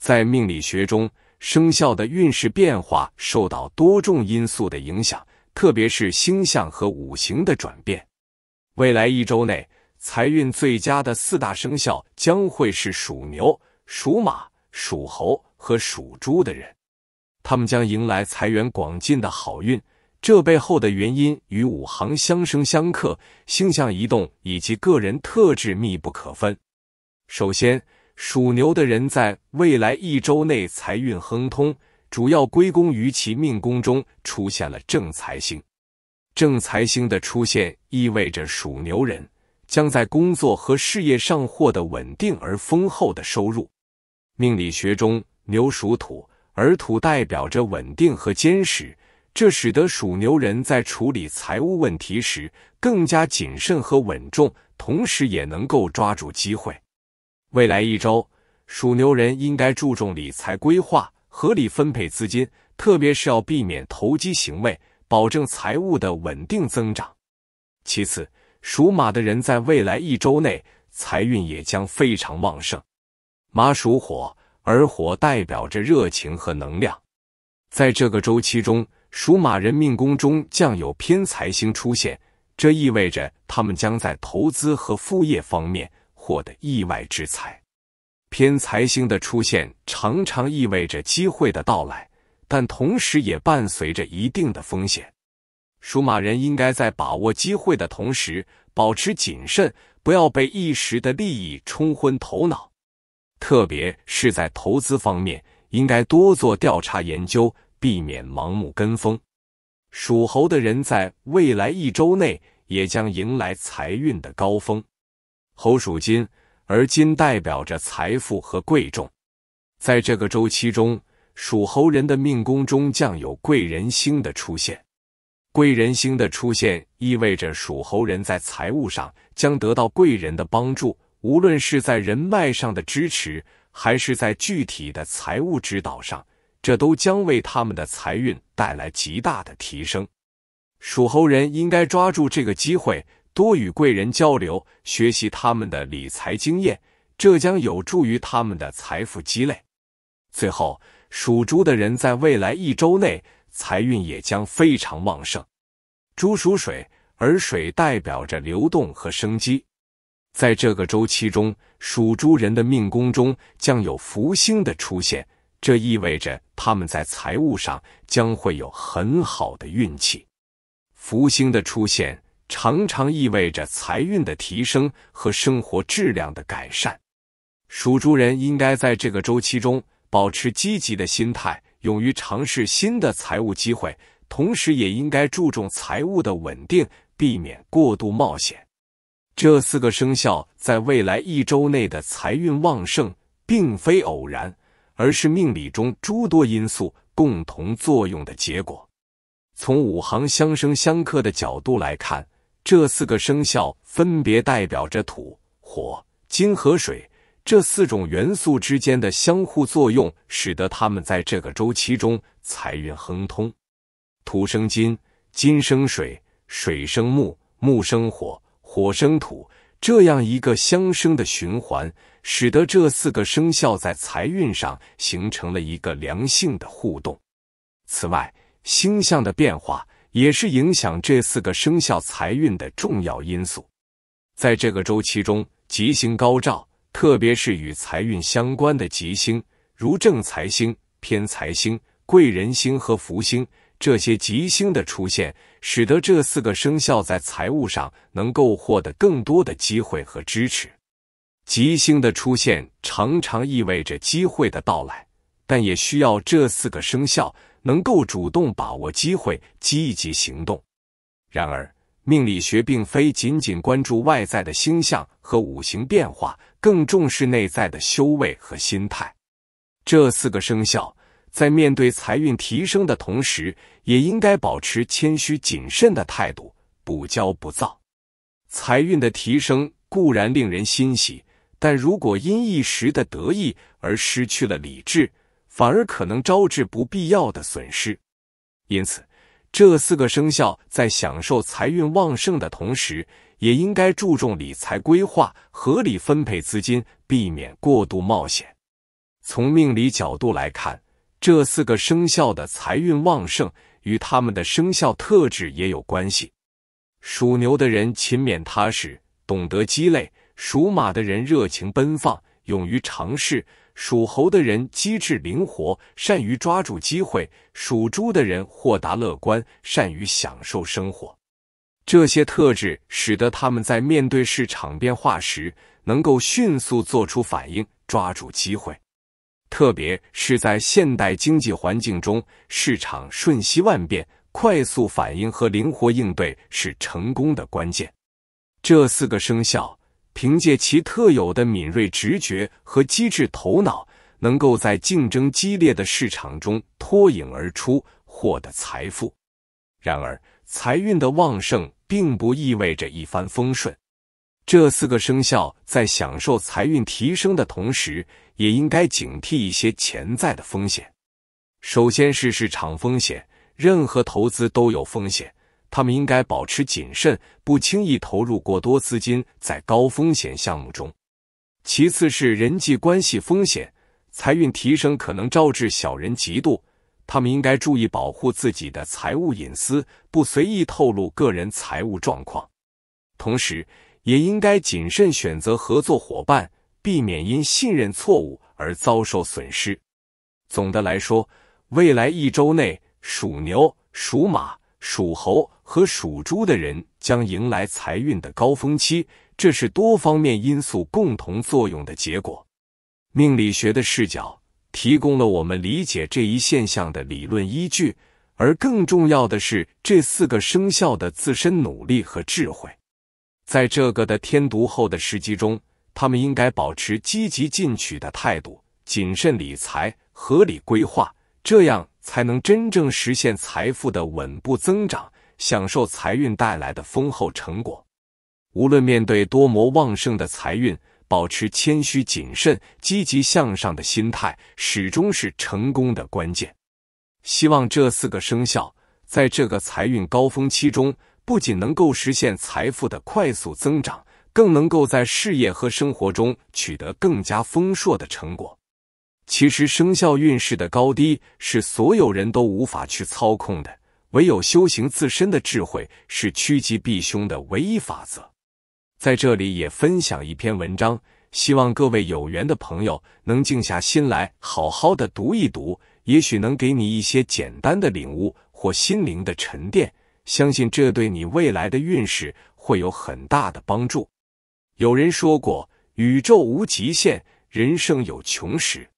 在命理学中，生肖的运势变化受到多重因素的影响，特别是星象和五行的转变。未来一周内，财运最佳的四大生肖将会是属牛、属马、属猴和属猪的人，他们将迎来财源广进的好运。这背后的原因与五行相生相克、星象移动以及个人特质密不可分。首先，属牛的人在未来一周内财运亨通，主要归功于其命宫中出现了正财星。正财星的出现意味着属牛人将在工作和事业上获得稳定而丰厚的收入。命理学中，牛属土，而土代表着稳定和坚实，这使得属牛人在处理财务问题时更加谨慎和稳重，同时也能够抓住机会。未来一周，属牛人应该注重理财规划，合理分配资金，特别是要避免投机行为，保证财务的稳定增长。其次，属马的人在未来一周内财运也将非常旺盛。马属火，而火代表着热情和能量。在这个周期中，属马人命宫中将有偏财星出现，这意味着他们将在投资和副业方面。获得意外之财，偏财星的出现常常意味着机会的到来，但同时也伴随着一定的风险。属马人应该在把握机会的同时保持谨慎，不要被一时的利益冲昏头脑，特别是在投资方面，应该多做调查研究，避免盲目跟风。属猴的人在未来一周内也将迎来财运的高峰。猴属金，而金代表着财富和贵重。在这个周期中，属猴人的命宫中将有贵人星的出现。贵人星的出现意味着属猴人在财务上将得到贵人的帮助，无论是在人脉上的支持，还是在具体的财务指导上，这都将为他们的财运带来极大的提升。属猴人应该抓住这个机会。多与贵人交流，学习他们的理财经验，这将有助于他们的财富积累。最后，属猪的人在未来一周内财运也将非常旺盛。猪属水，而水代表着流动和生机。在这个周期中，属猪人的命宫中将有福星的出现，这意味着他们在财务上将会有很好的运气。福星的出现。常常意味着财运的提升和生活质量的改善。属猪人应该在这个周期中保持积极的心态，勇于尝试新的财务机会，同时也应该注重财务的稳定，避免过度冒险。这四个生肖在未来一周内的财运旺盛，并非偶然，而是命理中诸多因素共同作用的结果。从五行相生相克的角度来看，这四个生肖分别代表着土、火、金和水这四种元素之间的相互作用，使得他们在这个周期中财运亨通。土生金，金生水，水生木，木生火，火生土，这样一个相生的循环，使得这四个生肖在财运上形成了一个良性的互动。此外，星象的变化。也是影响这四个生肖财运的重要因素。在这个周期中，吉星高照，特别是与财运相关的吉星，如正财星、偏财星、贵人星和福星。这些吉星的出现，使得这四个生肖在财务上能够获得更多的机会和支持。吉星的出现常常意味着机会的到来，但也需要这四个生肖。能够主动把握机会，积极行动。然而，命理学并非仅仅关注外在的星象和五行变化，更重视内在的修为和心态。这四个生肖在面对财运提升的同时，也应该保持谦虚谨慎的态度，不骄不躁。财运的提升固然令人欣喜，但如果因一时的得意而失去了理智。反而可能招致不必要的损失，因此，这四个生肖在享受财运旺盛的同时，也应该注重理财规划，合理分配资金，避免过度冒险。从命理角度来看，这四个生肖的财运旺盛与他们的生肖特质也有关系。属牛的人勤勉踏实，懂得积累；属马的人热情奔放，勇于尝试。属猴的人机智灵活，善于抓住机会；属猪的人豁达乐观，善于享受生活。这些特质使得他们在面对市场变化时能够迅速做出反应，抓住机会。特别是在现代经济环境中，市场瞬息万变，快速反应和灵活应对是成功的关键。这四个生肖。凭借其特有的敏锐直觉和机智头脑，能够在竞争激烈的市场中脱颖而出，获得财富。然而，财运的旺盛并不意味着一帆风顺。这四个生肖在享受财运提升的同时，也应该警惕一些潜在的风险。首先是市场风险，任何投资都有风险。他们应该保持谨慎，不轻易投入过多资金在高风险项目中。其次是人际关系风险，财运提升可能招致小人嫉妒，他们应该注意保护自己的财务隐私，不随意透露个人财务状况。同时，也应该谨慎选择合作伙伴，避免因信任错误而遭受损失。总的来说，未来一周内，属牛、属马、属猴。和属猪的人将迎来财运的高峰期，这是多方面因素共同作用的结果。命理学的视角提供了我们理解这一现象的理论依据，而更重要的是这四个生肖的自身努力和智慧。在这个的天独厚的时机中，他们应该保持积极进取的态度，谨慎理财，合理规划，这样才能真正实现财富的稳步增长。享受财运带来的丰厚成果。无论面对多么旺盛的财运，保持谦虚谨慎、积极向上的心态，始终是成功的关键。希望这四个生肖在这个财运高峰期中，不仅能够实现财富的快速增长，更能够在事业和生活中取得更加丰硕的成果。其实，生肖运势的高低是所有人都无法去操控的。唯有修行自身的智慧是趋吉避凶的唯一法则。在这里也分享一篇文章，希望各位有缘的朋友能静下心来好好的读一读，也许能给你一些简单的领悟或心灵的沉淀。相信这对你未来的运势会有很大的帮助。有人说过：“宇宙无极限，人生有穷时。”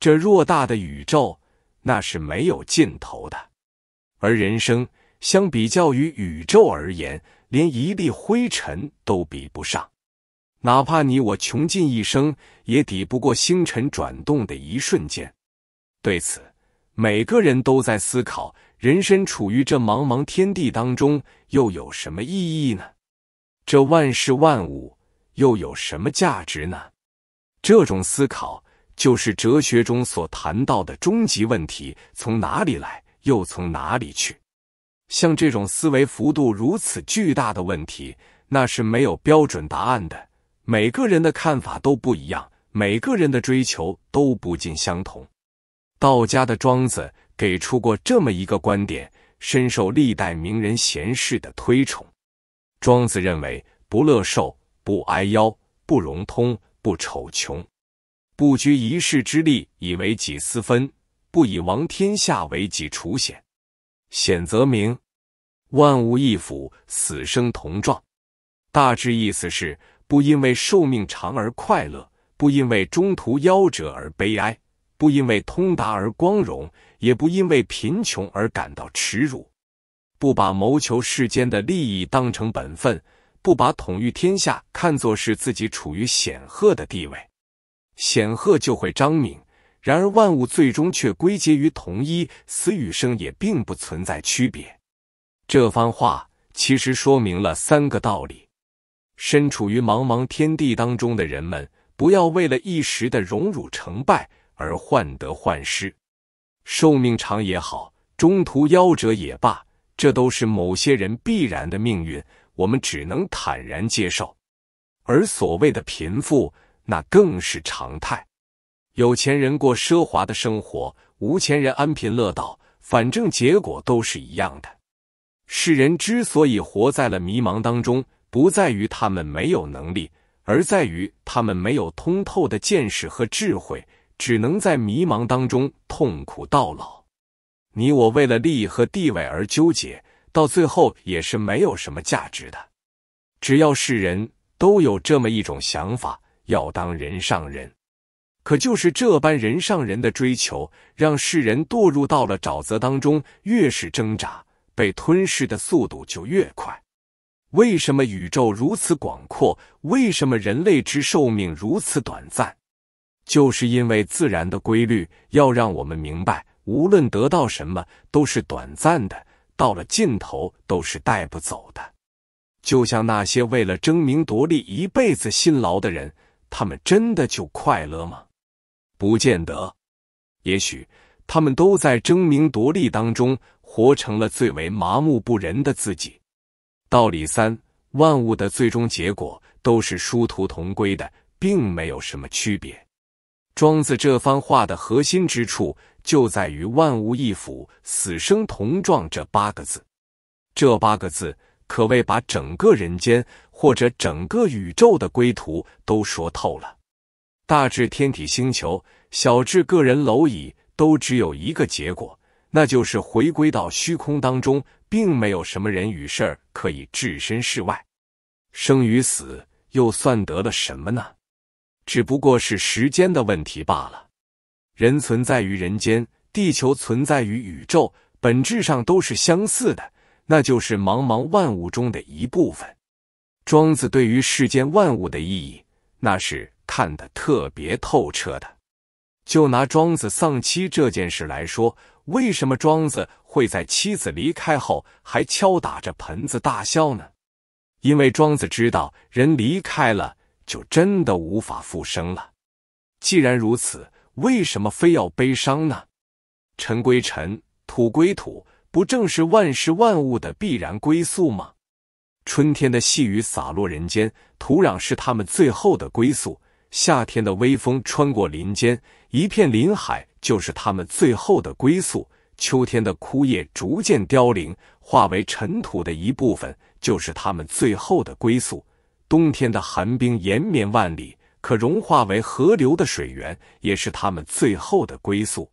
这偌大的宇宙，那是没有尽头的。而人生相比较于宇宙而言，连一粒灰尘都比不上，哪怕你我穷尽一生，也抵不过星辰转动的一瞬间。对此，每个人都在思考：人生处于这茫茫天地当中，又有什么意义呢？这万事万物又有什么价值呢？这种思考就是哲学中所谈到的终极问题：从哪里来？又从哪里去？像这种思维幅度如此巨大的问题，那是没有标准答案的。每个人的看法都不一样，每个人的追求都不尽相同。道家的庄子给出过这么一个观点，深受历代名人贤士的推崇。庄子认为：不乐寿，不哀夭，不融通，不丑穷，不拘一世之力以为己私分。不以亡天下为己除险，险则明。万物一府，死生同状。大致意思是：不因为寿命长而快乐，不因为中途夭折而悲哀，不因为通达而光荣，也不因为贫穷而感到耻辱。不把谋求世间的利益当成本分，不把统御天下看作是自己处于显赫的地位。显赫就会彰明。然而万物最终却归结于同一，死与生也并不存在区别。这番话其实说明了三个道理：身处于茫茫天地当中的人们，不要为了一时的荣辱成败而患得患失；寿命长也好，中途夭折也罢，这都是某些人必然的命运，我们只能坦然接受。而所谓的贫富，那更是常态。有钱人过奢华的生活，无钱人安贫乐道，反正结果都是一样的。世人之所以活在了迷茫当中，不在于他们没有能力，而在于他们没有通透的见识和智慧，只能在迷茫当中痛苦到老。你我为了利益和地位而纠结，到最后也是没有什么价值的。只要是人都有这么一种想法，要当人上人。可就是这般人上人的追求，让世人堕入到了沼泽当中。越是挣扎，被吞噬的速度就越快。为什么宇宙如此广阔？为什么人类之寿命如此短暂？就是因为自然的规律要让我们明白，无论得到什么，都是短暂的，到了尽头都是带不走的。就像那些为了争名夺利一辈子辛劳的人，他们真的就快乐吗？不见得，也许他们都在争名夺利当中，活成了最为麻木不仁的自己。道理三，万物的最终结果都是殊途同归的，并没有什么区别。庄子这番话的核心之处就在于“万物一腐，死生同状”这八个字。这八个字可谓把整个人间或者整个宇宙的归途都说透了。大至天体星球，小至个人蝼蚁，都只有一个结果，那就是回归到虚空当中，并没有什么人与事儿可以置身事外，生与死又算得了什么呢？只不过是时间的问题罢了。人存在于人间，地球存在于宇宙，本质上都是相似的，那就是茫茫万物中的一部分。庄子对于世间万物的意义，那是。看得特别透彻的，就拿庄子丧妻这件事来说，为什么庄子会在妻子离开后还敲打着盆子大笑呢？因为庄子知道，人离开了就真的无法复生了。既然如此，为什么非要悲伤呢？尘归尘，土归土，不正是万事万物的必然归宿吗？春天的细雨洒落人间，土壤是他们最后的归宿。夏天的微风穿过林间，一片林海就是他们最后的归宿。秋天的枯叶逐渐凋零，化为尘土的一部分，就是他们最后的归宿。冬天的寒冰延绵万里，可融化为河流的水源，也是他们最后的归宿。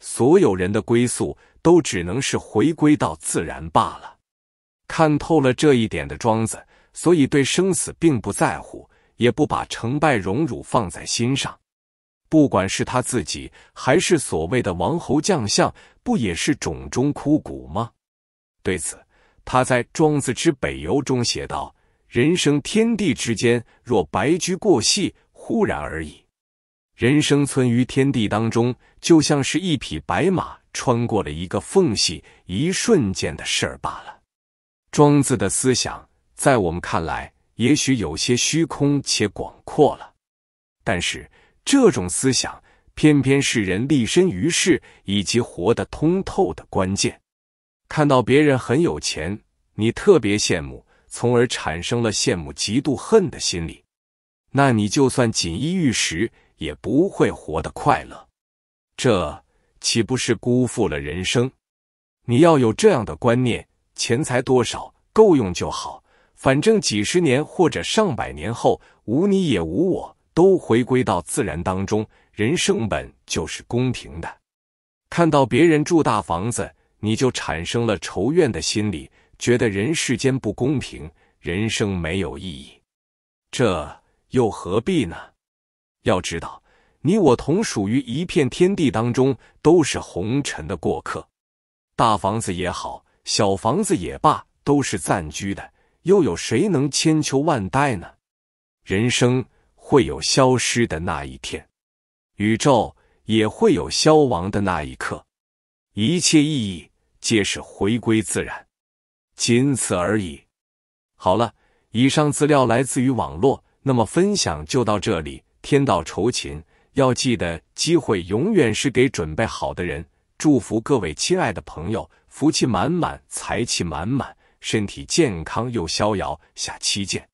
所有人的归宿都只能是回归到自然罢了。看透了这一点的庄子，所以对生死并不在乎。也不把成败荣辱放在心上，不管是他自己还是所谓的王侯将相，不也是冢中枯骨吗？对此，他在《庄子之北游》中写道：“人生天地之间，若白驹过隙，忽然而已。人生存于天地当中，就像是一匹白马穿过了一个缝隙，一瞬间的事儿罢了。”庄子的思想，在我们看来。也许有些虚空且广阔了，但是这种思想偏偏是人立身于世以及活得通透的关键。看到别人很有钱，你特别羡慕，从而产生了羡慕、嫉妒、恨的心理。那你就算锦衣玉食，也不会活得快乐，这岂不是辜负了人生？你要有这样的观念：钱财多少，够用就好。反正几十年或者上百年后，无你也无我，都回归到自然当中。人生本就是公平的。看到别人住大房子，你就产生了仇怨的心理，觉得人世间不公平，人生没有意义。这又何必呢？要知道，你我同属于一片天地当中，都是红尘的过客。大房子也好，小房子也罢，都是暂居的。又有谁能千秋万代呢？人生会有消失的那一天，宇宙也会有消亡的那一刻，一切意义皆是回归自然，仅此而已。好了，以上资料来自于网络，那么分享就到这里。天道酬勤，要记得，机会永远是给准备好的人。祝福各位亲爱的朋友，福气满满，财气满满。身体健康又逍遥，下期见。